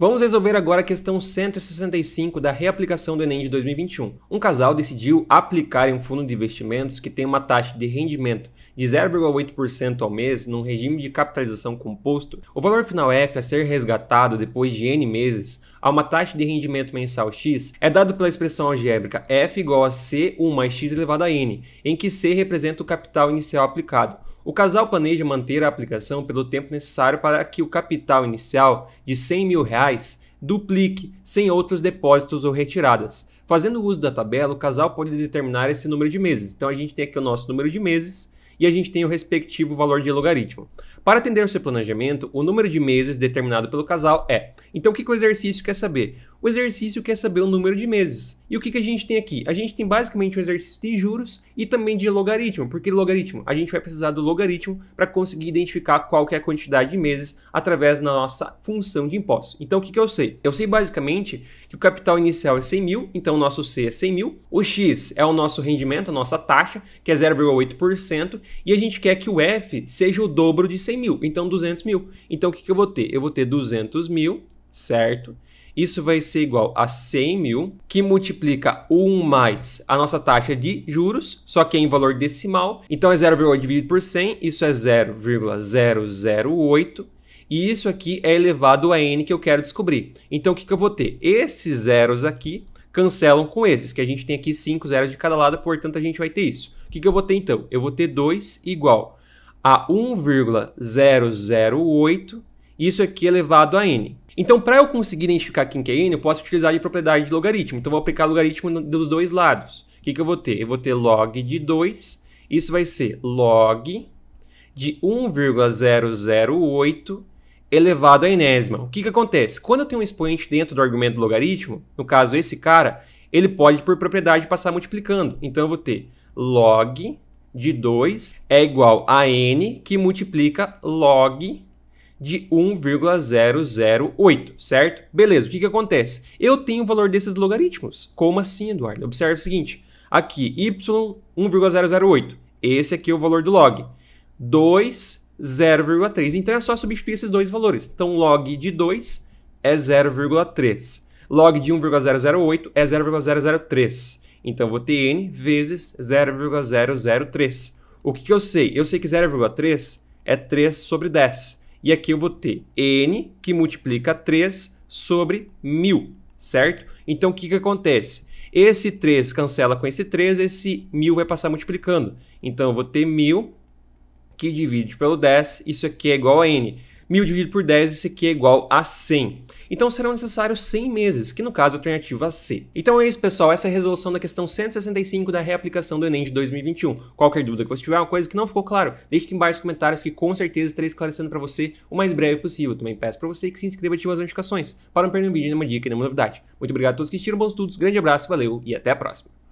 Vamos resolver agora a questão 165 da reaplicação do Enem de 2021. Um casal decidiu aplicar em um fundo de investimentos que tem uma taxa de rendimento de 0,8% ao mês num regime de capitalização composto. O valor final F a ser resgatado depois de N meses a uma taxa de rendimento mensal X é dado pela expressão algébrica F igual a C1 mais X elevado a N, em que C representa o capital inicial aplicado. O casal planeja manter a aplicação pelo tempo necessário para que o capital inicial de 100 mil reais duplique sem outros depósitos ou retiradas. Fazendo uso da tabela, o casal pode determinar esse número de meses. Então a gente tem aqui o nosso número de meses e a gente tem o respectivo valor de logaritmo. Para atender o seu planejamento, o número de meses determinado pelo casal é. Então, o que, que o exercício quer saber? O exercício quer saber o número de meses. E o que, que a gente tem aqui? A gente tem basicamente um exercício de juros e também de logaritmo, porque logaritmo, a gente vai precisar do logaritmo para conseguir identificar qual que é a quantidade de meses através da nossa função de impostos. Então, o que, que eu sei? Eu sei basicamente que o capital inicial é 100 mil, então o nosso C é 100 mil, o X é o nosso rendimento, a nossa taxa, que é 0,8%, e a gente quer que o F seja o dobro de 100 100 mil, então 200 mil. Então o que, que eu vou ter? Eu vou ter 200 mil, certo? Isso vai ser igual a 100 mil, que multiplica 1 mais a nossa taxa de juros, só que é em valor decimal. Então é 0,8 dividido por 100, isso é 0,008. E isso aqui é elevado a n que eu quero descobrir. Então o que, que eu vou ter? Esses zeros aqui cancelam com esses, que a gente tem aqui 5 zeros de cada lado, portanto a gente vai ter isso. O que, que eu vou ter então? Eu vou ter 2 igual a 1,008, isso aqui elevado a n. Então, para eu conseguir identificar quem que é n, eu posso utilizar de propriedade de logaritmo. Então, eu vou aplicar logaritmo dos dois lados. O que, que eu vou ter? Eu vou ter log de 2, isso vai ser log de 1,008 elevado à enésima. O que, que acontece? Quando eu tenho um expoente dentro do argumento do logaritmo, no caso esse cara, ele pode, por propriedade, passar multiplicando. Então, eu vou ter log de 2 é igual a n que multiplica log de 1,008, certo? Beleza, o que, que acontece? Eu tenho o valor desses logaritmos. Como assim, Eduardo? Observe o seguinte. Aqui, y 1,008. Esse aqui é o valor do log. 2, 0,3. Então, é só substituir esses dois valores. Então, log de 2 é 0,3. Log de 1,008 é 0,003. Então eu vou ter n vezes 0,003. O que, que eu sei? Eu sei que 0,3 é 3 sobre 10. E aqui eu vou ter n que multiplica 3 sobre 1000, certo? Então o que, que acontece? Esse 3 cancela com esse 3, esse 1000 vai passar multiplicando. Então eu vou ter 1000 que divide pelo 10, isso aqui é igual a n. 1000 dividido por 10, esse aqui é igual a 100. Então serão necessários 100 meses, que no caso é a alternativa C. Então é isso, pessoal. Essa é a resolução da questão 165 da reaplicação do Enem de 2021. Qualquer dúvida que você tiver, é uma coisa que não ficou claro, deixe aqui embaixo nos comentários que com certeza estarei esclarecendo para você o mais breve possível. Também peço para você que se inscreva e ative as notificações para não perder um vídeo, nenhuma dica e nenhuma novidade. Muito obrigado a todos que assistiram, bons estudos, grande abraço, valeu e até a próxima.